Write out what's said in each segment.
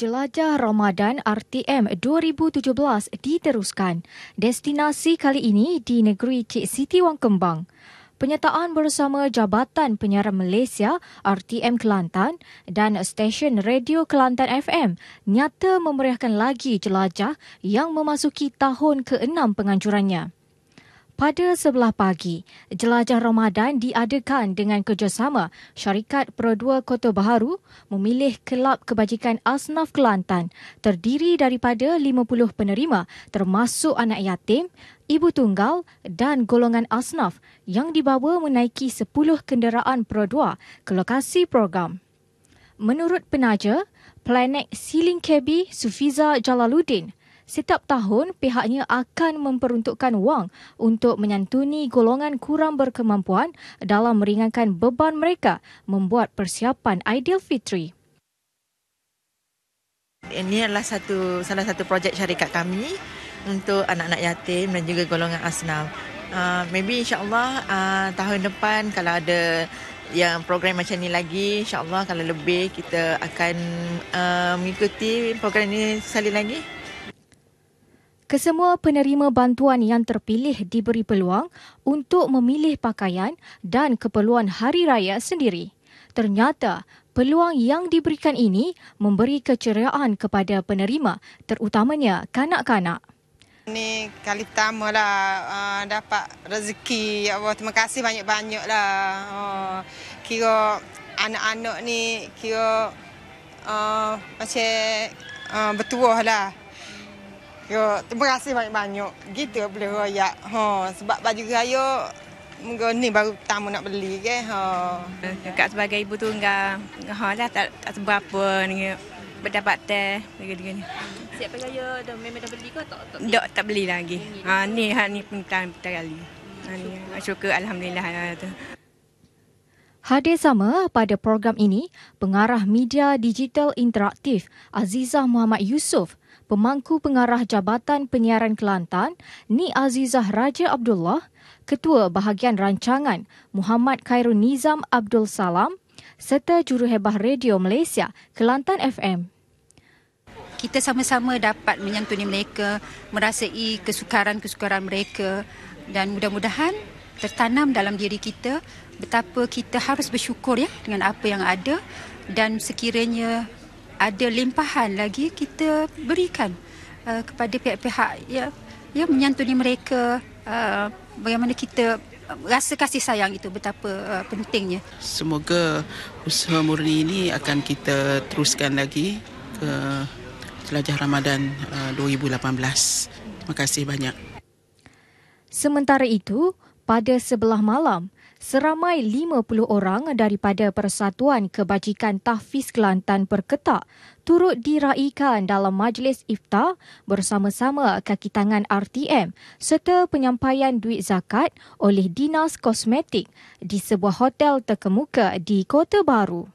Jelajah Ramadan RTM 2017 diteruskan. Destinasi kali ini di negeri Cik Siti Wang Kembang. Penyertaan bersama Jabatan Penyiaran Malaysia RTM Kelantan dan Stesen Radio Kelantan FM nyata memeriahkan lagi jelajah yang memasuki tahun ke-6 penganjurannya. Pada sebelah pagi, jelajah Ramadan diadakan dengan kerjasama Syarikat Perdua Kota Baharu memilih Kelab Kebajikan Asnaf Kelantan terdiri daripada 50 penerima termasuk anak yatim, ibu tunggal dan golongan asnaf yang dibawa menaiki 10 kenderaan Perdua ke lokasi program. Menurut penaja, Planet Siling KB Sufiza Jalaluddin, Setiap tahun pihaknya akan memperuntukkan wang untuk menyantuni golongan kurang berkemampuan dalam meringankan beban mereka membuat persiapan ideal Fitri. Ini adalah satu salah satu projek syarikat kami untuk anak-anak yatim dan juga golongan asnaf. Uh, maybe insyaAllah uh, tahun depan kalau ada yang program macam ni lagi insyaAllah kalau lebih kita akan uh, mengikuti program ini sekali lagi. Kesemua penerima bantuan yang terpilih diberi peluang untuk memilih pakaian dan keperluan hari raya sendiri. Ternyata, peluang yang diberikan ini memberi keceriaan kepada penerima, terutamanya kanak-kanak. Ini kali pertama lah ah, dapat rezeki. Ya Allah, terima kasih banyak-banyak lah. Oh, ah, kira anak-anak ni, kira uh, macam uh, bertuah lah. Ya, terima kasih banyak-banyak. Gitu beli royak. Ha, sebab baju raya Moga ni baru tamu nak beli ke. Ha. Eh, Kak sebagai ibu tu enggak ha lah tak tak seberapa ni. Berdapat teh lagi dengan ni. Siap raya dah memang dah beli ke tak tak beli? Tak, beli lagi. Ha ni ha ni pentan pentan kali. Ha ni ha, syukur alhamdulillah ha, tu. Hadir sama pada program ini, pengarah media digital interaktif Azizah Muhammad Yusof Pemangku Pengarah Jabatan Penyiaran Kelantan, Ni Azizah Raja Abdullah, Ketua Bahagian Rancangan Muhammad Khairul Nizam Abdul Salam serta Juruhebah Radio Malaysia, Kelantan FM. Kita sama-sama dapat menyantuni mereka, merasai kesukaran-kesukaran mereka dan mudah-mudahan tertanam dalam diri kita betapa kita harus bersyukur ya dengan apa yang ada dan sekiranya ada limpahan lagi kita berikan uh, kepada pihak-pihak ya ya menyantuni mereka uh, bagaimana kita rasa kasih sayang itu betapa uh, pentingnya semoga usaha murni ini akan kita teruskan lagi ke jelajah Ramadan uh, 2018 terima kasih banyak sementara itu pada sebelah malam seramai 50 orang daripada Persatuan Kebajikan Tahfiz Kelantan Perketak turut diraikan dalam majlis iftar bersama-sama kaki tangan RTM serta penyampaian duit zakat oleh Dinas Kosmetik di sebuah hotel terkemuka di Kota Baru.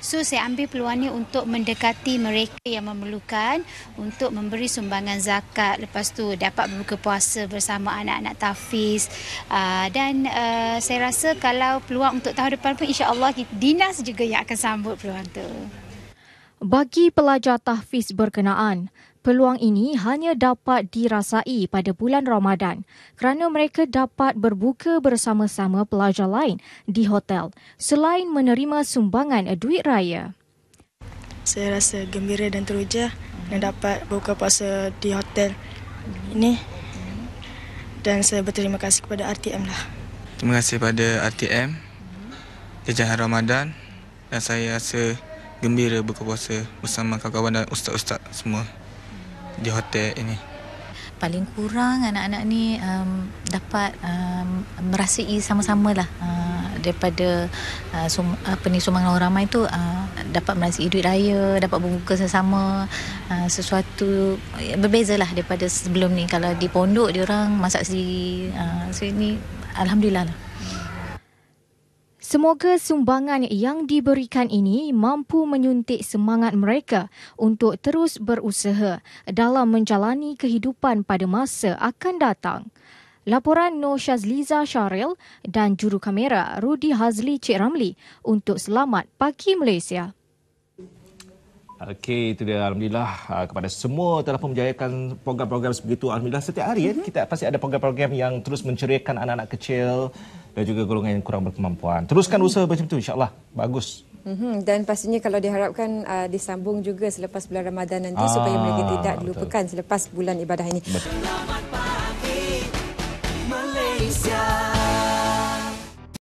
So saya ambil peluang ni untuk mendekati mereka yang memerlukan untuk memberi sumbangan zakat. Lepas tu dapat berbuka puasa bersama anak-anak tafiz. Ah, dan ah, saya rasa kalau peluang untuk tahun depan pun insya-Allah dinas juga yang akan sambut peluang tu. Bagi pelajar tafiz berkenaan, peluang ini hanya dapat dirasai pada bulan Ramadan kerana mereka dapat berbuka bersama-sama pelajar lain di hotel selain menerima sumbangan duit raya. Saya rasa gembira dan teruja dan dapat buka puasa di hotel ini dan saya berterima kasih kepada RTM lah. Terima kasih kepada RTM, di Jajahan Ramadan dan saya rasa gembira buka puasa bersama kawan-kawan dan ustaz-ustaz semua di hotel ini? Paling kurang anak-anak ni um, dapat um, merasai sama-sama lah uh, daripada uh, sum, apa ni, sumang orang ramai tu uh, dapat merasai duit raya, dapat berbuka sesama uh, sesuatu ya, berbeza lah daripada sebelum ni kalau di pondok dia orang masak sendiri uh, so ini Alhamdulillah lah Semoga sumbangan yang diberikan ini mampu menyuntik semangat mereka untuk terus berusaha dalam menjalani kehidupan pada masa akan datang. Laporan Noh Shazliza Sharil dan juru kamera Rudi Hazli Cik Ramli untuk Selamat Pagi Malaysia. Okey, itu dia Alhamdulillah ah, kepada semua telah menjayakan program-program sebegitu. Alhamdulillah setiap hari mm-hmm. kita pasti ada program-program yang terus menceriakan anak-anak kecil dan juga golongan yang kurang berkemampuan. Teruskan mm-hmm. usaha macam itu insyaAllah. Bagus. Mm-hmm. Dan pastinya kalau diharapkan uh, disambung juga selepas bulan Ramadan nanti ah, supaya mereka tidak dilupakan betul. selepas bulan ibadah ini. Betul.